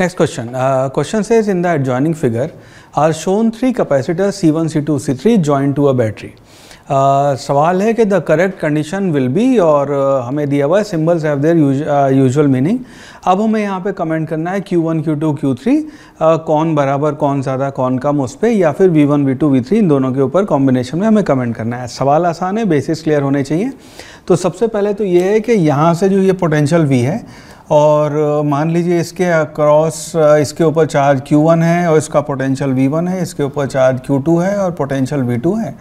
Next question. Uh, question says in the adjoining figure are shown three capacitors C1, C2, C3 joined to a battery. Uh, सवाल है कि the correct condition will be और uh, हमें दिया हुआ है symbols have their usual meaning अब हमें यहाँ पे कमेंट करना है Q1, Q2, Q3 uh, कौन बराबर कौन ज़्यादा कौन कम उस पर या फिर V1, V2, V3 इन दोनों के ऊपर कॉम्बिनेशन में हमें कमेंट करना है सवाल आसान है बेसिस क्लियर होने चाहिए तो सबसे पहले तो ये है कि यहाँ से जो ये पोटेंशियल V है और मान लीजिए इसके अक्रॉस इसके ऊपर चार्ज Q1 है और इसका पोटेंशियल V1 है इसके ऊपर चार्ज Q2 है और पोटेंशियल V2 है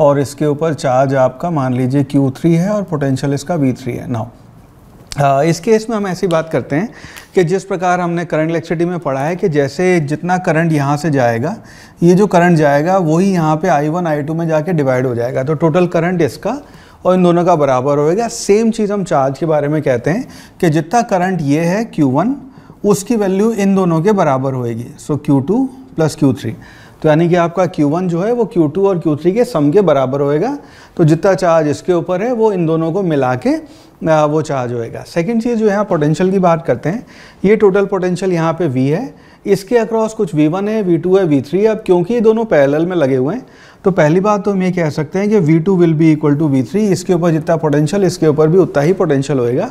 और इसके ऊपर चार्ज आपका मान लीजिए Q3 है और पोटेंशियल इसका V3 है नाउ इस केस में हम ऐसी बात करते हैं कि जिस प्रकार हमने करंट इलेक्ट्रिसिटी में पढ़ा है कि जैसे जितना करंट यहाँ से जाएगा ये जो करंट जाएगा वही यहाँ पर आई वन में जाके डिवाइड हो जाएगा तो टोटल करंट इसका और इन दोनों का बराबर होएगा सेम चीज़ हम चार्ज के बारे में कहते हैं कि जितना करंट ये है Q1 उसकी वैल्यू इन दोनों के बराबर होएगी सो Q2 प्लस थ्री तो यानी कि आपका Q1 जो है वो Q2 और Q3 के सम के बराबर होएगा तो जितना चार्ज इसके ऊपर है वो इन दोनों को मिला के वो चार्ज होएगा सेकेंड चीज़ जो यहाँ पोटेंशियल की बात करते हैं ये टोटल पोटेंशियल यहाँ पे V है इसके अक्रॉस कुछ V1 है V2 है V3 है अब क्योंकि ये दोनों पैरल में लगे हुए हैं तो पहली बात तो हम ये कह सकते हैं कि two will be equal to three इसके ऊपर जितना पोटेंशियल इसके ऊपर भी उतना ही पोटेंशियल होएगा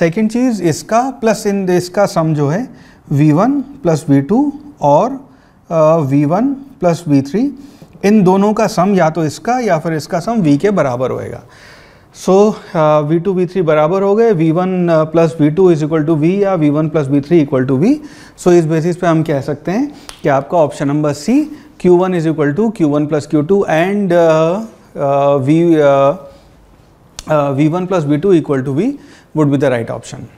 सेकेंड चीज़ इसका प्लस इन इसका सम जो है वी वन प्लस टू और V one plus V three इन दोनों का सम या तो इसका या फिर इसका सम वी के बराबर होएगा so V two V three बराबर हो गए V one plus V two is equal to V या V one plus V three equal to V so इस बेसिस पे हम कह सकते हैं कि आपका option number C Q one is equal to Q one plus Q two and V V one plus V two equal to V would be the right option